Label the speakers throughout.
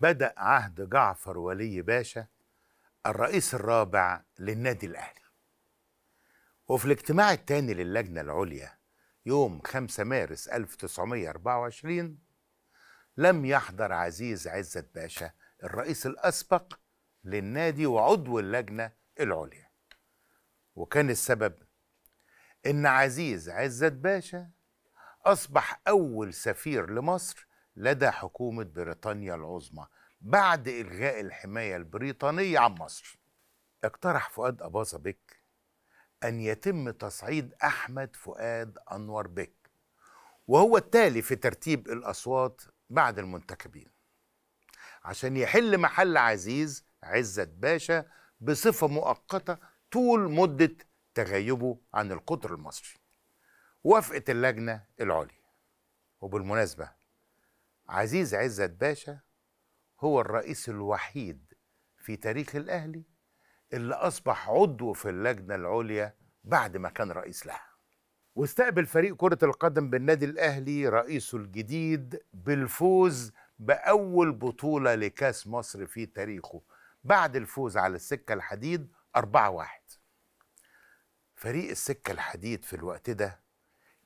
Speaker 1: بدأ عهد جعفر ولي باشا الرئيس الرابع للنادي الأهلي وفي الاجتماع الثاني للجنة العليا يوم 5 مارس 1924 لم يحضر عزيز عزت باشا الرئيس الأسبق للنادي وعضو اللجنة العليا وكان السبب إن عزيز عزت باشا أصبح أول سفير لمصر لدى حكومة بريطانيا العظمى بعد إلغاء الحماية البريطانية عن مصر اقترح فؤاد أباظة بك أن يتم تصعيد أحمد فؤاد أنور بك وهو التالي في ترتيب الأصوات بعد المنتخبين عشان يحل محل عزيز عزت باشا بصفة مؤقتة طول مدة تغيبه عن القطر المصري وافقت اللجنة العليا وبالمناسبة عزيز عزت باشا هو الرئيس الوحيد في تاريخ الأهلي اللي أصبح عضو في اللجنة العليا بعد ما كان رئيس لها واستقبل فريق كرة القدم بالنادي الأهلي رئيسه الجديد بالفوز بأول بطولة لكاس مصر في تاريخه بعد الفوز على السكة الحديد 4-1 فريق السكة الحديد في الوقت ده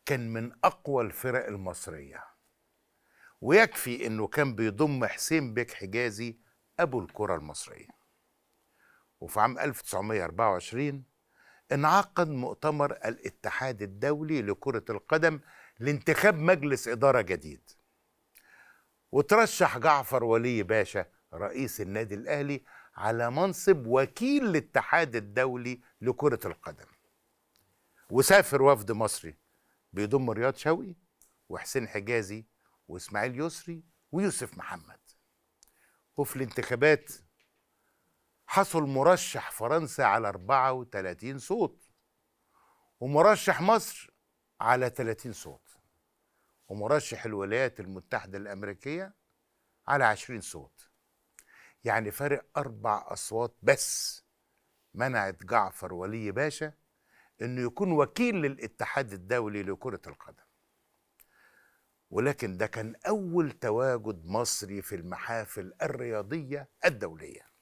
Speaker 1: كان من أقوى الفرق المصرية ويكفي انه كان بيضم حسين بك حجازي ابو الكره المصريه وفي عام 1924 انعقد مؤتمر الاتحاد الدولي لكرة القدم لانتخاب مجلس إدارة جديد وترشح جعفر ولي باشا رئيس النادي الأهلي على منصب وكيل الاتحاد الدولي لكرة القدم وسافر وفد مصري بيضم رياض شوقي وحسين حجازي واسماعيل يسري ويوسف محمد وفي الانتخابات حصل مرشح فرنسا على 34 صوت ومرشح مصر على 30 صوت ومرشح الولايات المتحدة الأمريكية على 20 صوت يعني فرق أربع أصوات بس منعت جعفر ولي باشا انه يكون وكيل للاتحاد الدولي لكره القدم ولكن ده كان أول تواجد مصري في المحافل الرياضية الدولية